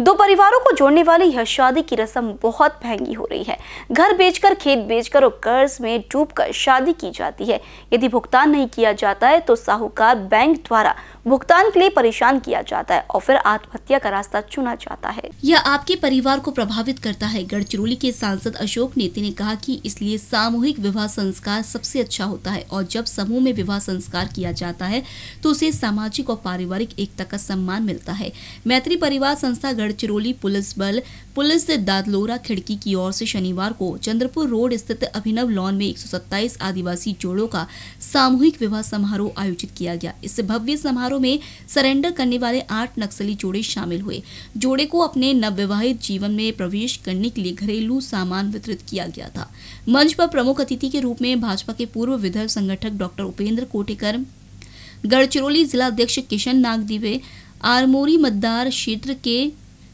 दो परिवारों को जोड़ने वाली यह शादी की रस्म बहुत महंगी हो रही है घर बेचकर खेत बेचकर और कर्ज में डूबकर शादी की जाती है यदि भुगतान नहीं किया जाता है तो साहूकार बैंक द्वारा भुगतान के लिए परेशान किया जाता है और फिर आत्महत्या का रास्ता चुना जाता है यह आपके परिवार को प्रभावित करता है गढ़चिरौली के सांसद अशोक नेती ने कहा कि इसलिए सामूहिक विवाह संस्कार सबसे अच्छा होता है और जब समूह में विवाह संस्कार किया जाता है तो उसे सामाजिक और पारिवारिक एकता का सम्मान मिलता है मैत्री परिवार संस्था गढ़चिरौली पुलिस बल पुलिस दादलोरा खिड़की की ओर से शनिवार को चंद्रपुर रोड स्थित अभिनव लॉन में एक आदिवासी जोड़ों का सामूहिक विवाह समारोह आयोजित किया गया इस भव्य समारोह हथियारों में सरेंडर करने वाले आठ नक्सली जोड़े शामिल हुए जोड़े को अपने नवविवाहित जीवन में प्रवेश करने के लिए घरेलू सामान वितरित किया गया था मंच पर प्रमुख अतिथि के रूप में भाजपा के पूर्व विधायक संगठक डॉक्टर उपेंद्र कोटेकर गढ़चिरौली जिला अध्यक्ष किशन नागदीवे आरमोरी मतदार क्षेत्र के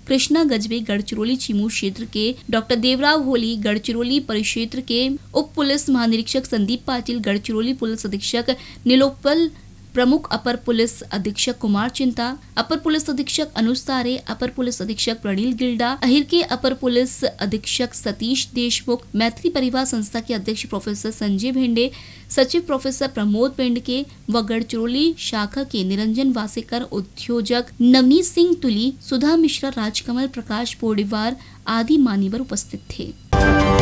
कृष्णा गजबे गढ़चिरौली चिमू क्षेत्र के डॉक्टर देवराव होली गढ़चिरौली परिक्षेत्र के उप पुलिस महानिरीक्षक संदीप पाटिल गढ़चिरौली पुलिस अधीक्षक नीलोपल प्रमुख अपर पुलिस अधीक्षक कुमार चिंता अपर पुलिस अधीक्षक अनुज तारे अपर पुलिस अधीक्षक प्रणील गिल्डा अहिर के अपर पुलिस अधीक्षक सतीश देशमुख मैत्री परिवार संस्था के अध्यक्ष प्रोफेसर संजय भेंडे सचिव प्रोफेसर प्रमोद पेंडके व गढ़चिरौली शाखा के निरंजन वासेकर उद्योजक नवनीत सिंह तुली सुधा मिश्रा राजकमल प्रकाश पोड़ीवार आदि मानीवर उपस्थित थे